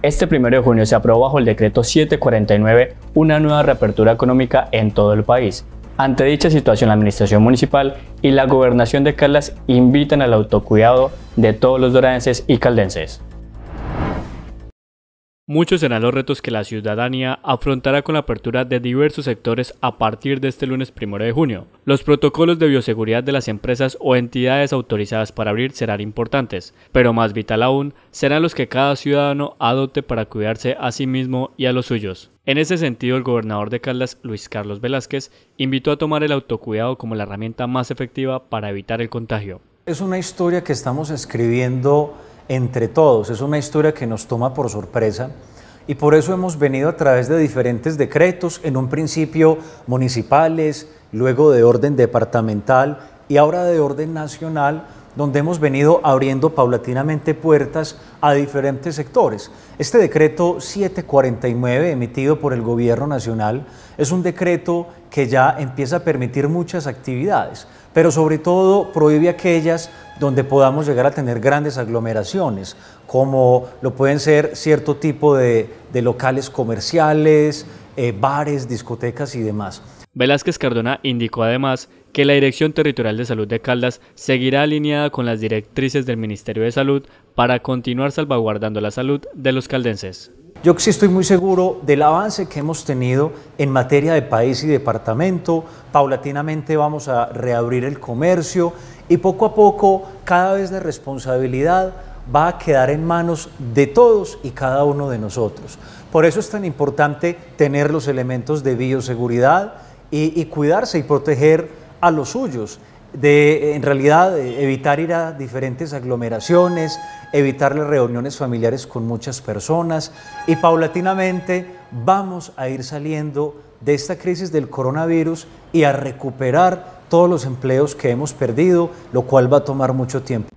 Este 1 de junio se aprobó bajo el decreto 749 una nueva reapertura económica en todo el país. Ante dicha situación, la Administración Municipal y la Gobernación de Caldas invitan al autocuidado de todos los doradenses y caldenses. Muchos serán los retos que la ciudadanía afrontará con la apertura de diversos sectores a partir de este lunes primero de junio. Los protocolos de bioseguridad de las empresas o entidades autorizadas para abrir serán importantes, pero más vital aún serán los que cada ciudadano adopte para cuidarse a sí mismo y a los suyos. En ese sentido, el gobernador de Caldas, Luis Carlos Velázquez, invitó a tomar el autocuidado como la herramienta más efectiva para evitar el contagio. Es una historia que estamos escribiendo entre todos. Es una historia que nos toma por sorpresa y por eso hemos venido a través de diferentes decretos, en un principio municipales, luego de orden departamental y ahora de orden nacional, donde hemos venido abriendo paulatinamente puertas a diferentes sectores. Este decreto 749 emitido por el Gobierno Nacional es un decreto que ya empieza a permitir muchas actividades, pero sobre todo prohíbe aquellas donde podamos llegar a tener grandes aglomeraciones, como lo pueden ser cierto tipo de, locales comerciales, eh, bares, discotecas y demás. Velázquez Cardona indicó además que la Dirección Territorial de Salud de Caldas seguirá alineada con las directrices del Ministerio de Salud para continuar salvaguardando la salud de los caldenses. Yo sí estoy muy seguro del avance que hemos tenido en materia de país y departamento. Paulatinamente vamos a reabrir el comercio y poco a poco cada vez la responsabilidad va a quedar en manos de todos y cada uno de nosotros. Por eso es tan importante tener los elementos de bioseguridad y, cuidarse y proteger a los suyos de en realidad eh, evitar ir a diferentes aglomeraciones, evitar las reuniones familiares con muchas personas y paulatinamente vamos a ir saliendo de esta crisis del coronavirus y a recuperar todos los empleos que hemos perdido, lo cual va a tomar mucho tiempo.